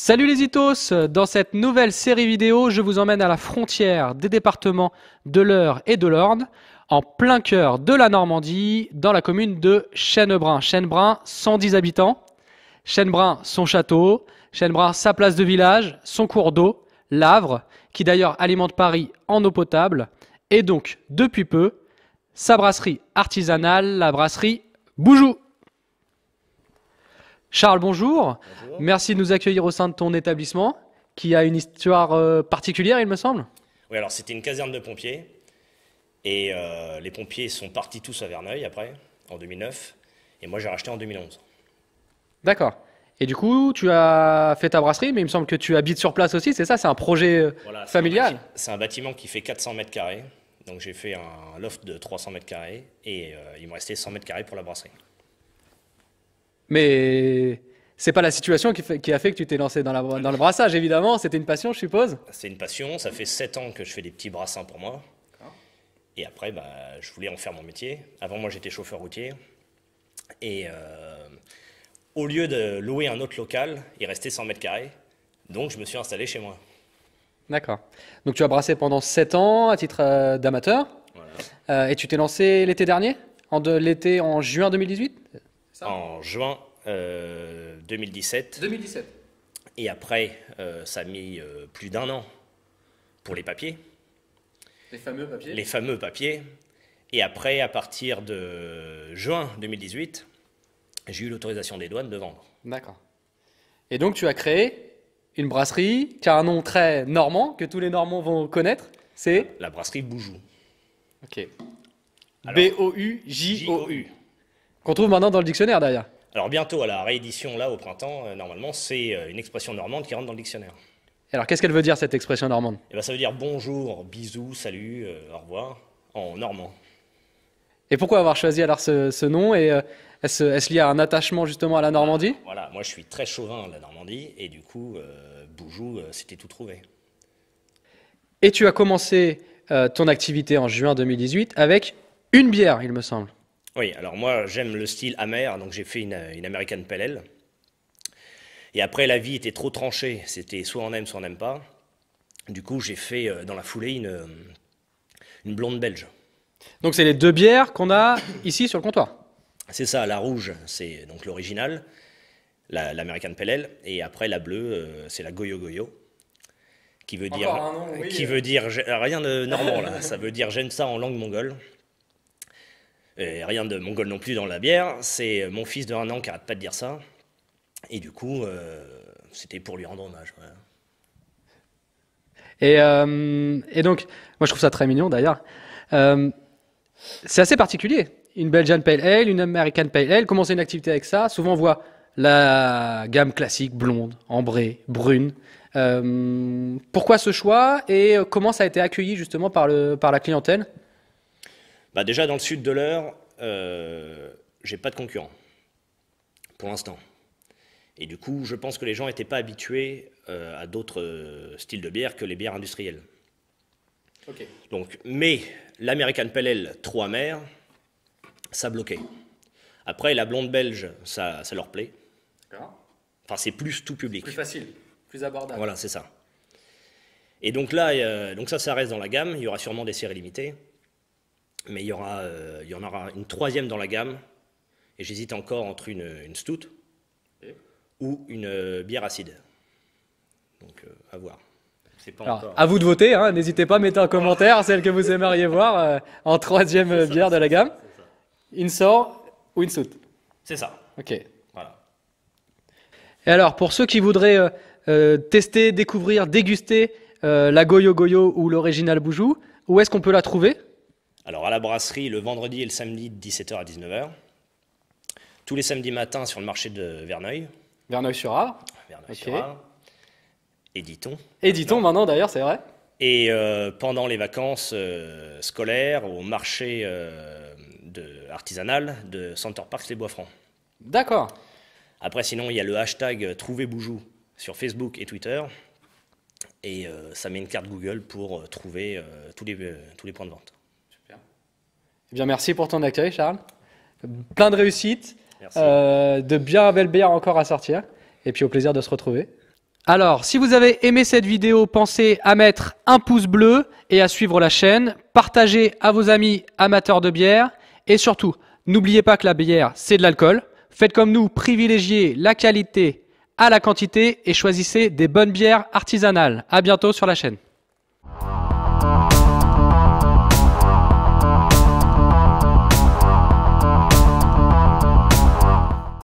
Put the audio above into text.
Salut les itos Dans cette nouvelle série vidéo, je vous emmène à la frontière des départements de l'Eure et de l'Orne, en plein cœur de la Normandie, dans la commune de Chênebrun. Chênebrun, 110 habitants. Chênebrun, son château. Chênebrun, sa place de village, son cours d'eau, l'Avre, qui d'ailleurs alimente Paris en eau potable. Et donc, depuis peu, sa brasserie artisanale, la brasserie Boujou Charles, bonjour. Merci de nous accueillir au sein de ton établissement, qui a une histoire euh, particulière, il me semble. Oui, alors c'était une caserne de pompiers. Et euh, les pompiers sont partis tous à Verneuil après, en 2009. Et moi, j'ai racheté en 2011. D'accord. Et du coup, tu as fait ta brasserie, mais il me semble que tu habites sur place aussi, c'est ça C'est un projet euh, familial C'est un bâtiment qui fait 400 mètres carrés. Donc j'ai fait un loft de 300 mètres carrés et il me restait 100 mètres carrés pour la brasserie. Mais c'est pas la situation qui, a fait que tu t'es lancé dans, dans, le brassage, évidemment. C'était une passion, je suppose C'est une passion. Ça fait 7 ans que je fais des petits brassins pour moi. Et après, bah, je voulais en faire mon métier. Avant, moi, j'étais chauffeur routier. Et euh, au lieu de louer un autre local, il restait 100 mètres carrés. Donc, je me suis installé chez moi. D'accord. Donc, tu as brassé pendant 7 ans à titre euh, d'amateur. Voilà. Euh, et tu t'es lancé l'été dernier L'été en juin 2018 En juin 2017. Euh, 2017. Et après, euh, ça a mis euh, plus d'un an pour les papiers. Les fameux papiers. Les fameux papiers. Et après, à partir de juin 2018, j'ai eu l'autorisation des douanes de vendre. D'accord. Et donc, tu as créé une brasserie qui a un nom très normand, que tous les Normands vont connaître. C'est La brasserie Boujou. Ok. B-O-U-J-O-U. Qu'on trouve maintenant dans le dictionnaire d'ailleurs. Alors bientôt, à la réédition, là, au printemps, euh, normalement, c'est euh, une expression normande qui rentre dans le dictionnaire. Alors qu'est-ce qu'elle veut dire, cette expression normande eh ben, Ça veut dire bonjour, bisous, salut, euh, au revoir, en normand. Et pourquoi avoir choisi alors ce, nom Et est-ce, lié à un attachement justement à la Normandie Voilà, moi je suis très chauvin de la Normandie, et du coup, Boujou, c'était tout trouvé. Et tu as commencé ton activité en juin 2018 avec une bière, il me semble. Oui, alors moi j'aime le style amer, donc j'ai fait une, American Pale Et après la vie était trop tranchée, c'était soit on aime, soit on n'aime pas. Du coup j'ai fait euh, dans la foulée euh, une, blonde belge. Donc c'est les deux bières qu'on a ici sur le comptoir C'est ça, la rouge c'est donc l'original, l'American pelle et après la bleue euh, c'est la Goyo Goyo qui veut dire, qui veut dire rien de normal là, hein. ça veut dire j'aime ça en langue mongole. Euh, rien de mongol non plus dans la bière. C'est euh, mon fils de un an qui arrête pas de dire ça. Et du coup, euh, c'était pour lui rendre hommage. Et, donc, moi je trouve ça très mignon d'ailleurs. c'est assez particulier. Une Belgian Pale Ale, une American Pale Ale. Commencer une activité avec ça. Souvent on voit la gamme classique blonde, ambrée, brune. pourquoi ce choix et comment ça a été accueilli justement par, le, par la clientèle bah, déjà, dans le sud de l'heure euh, j'ai pas de concurrent, pour l'instant. Et du coup, je pense que les gens n'étaient pas habitués euh, à d'autres euh, styles de bière que les bières industrielles. Donc, mais l'American Pale trois mères, ça bloquait. Après, la blonde belge, ça, leur plaît. Enfin, c'est plus tout public. Plus facile, plus abordable. Voilà, c'est ça. Et donc là, euh, donc ça, ça reste dans la gamme. Il y aura sûrement des séries limitées mais euh, il y, en aura une troisième dans la gamme, et j'hésite encore entre une, une stout ou une euh, bière acide. Donc euh, à voir. Pas Alors, à vous de voter, hein. n'hésitez pas à mettre un commentaire celle que vous aimeriez voir en troisième bière de la gamme. Une sort ou une stout C'est ça. Ok. Voilà. Et alors, pour ceux qui voudraient tester, découvrir, déguster la Goyo Goyo ou l'original Boujou, où est-ce qu'on peut la trouver alors à la brasserie, le vendredi et le samedi de 17h à 19h. Tous les samedis matins sur le marché de Verneuil. verneuil sur A. verneuil sur Et Et maintenant d'ailleurs, c'est vrai. Et euh, pendant les vacances euh, scolaires, au marché euh, de, artisanal de Center Park Les Bois Francs. D'accord. Après, sinon, il y a le hashtag Trouver Boujou sur Facebook et Twitter. Et ça met une carte Google pour trouver tous les, tous les points de vente. Eh bien, merci pour ton accueil, Charles. Plein de réussite, euh, de bien belles bières encore à sortir, et puis au plaisir de se retrouver. Alors, si vous avez aimé cette vidéo, pensez à mettre un pouce bleu et à suivre la chaîne. Partagez à vos amis amateurs de bière. Et surtout, n'oubliez pas que la bière, c'est de l'alcool. Faites comme nous, privilégiez la qualité à la quantité et choisissez des bonnes bières artisanales. À bientôt sur la chaîne.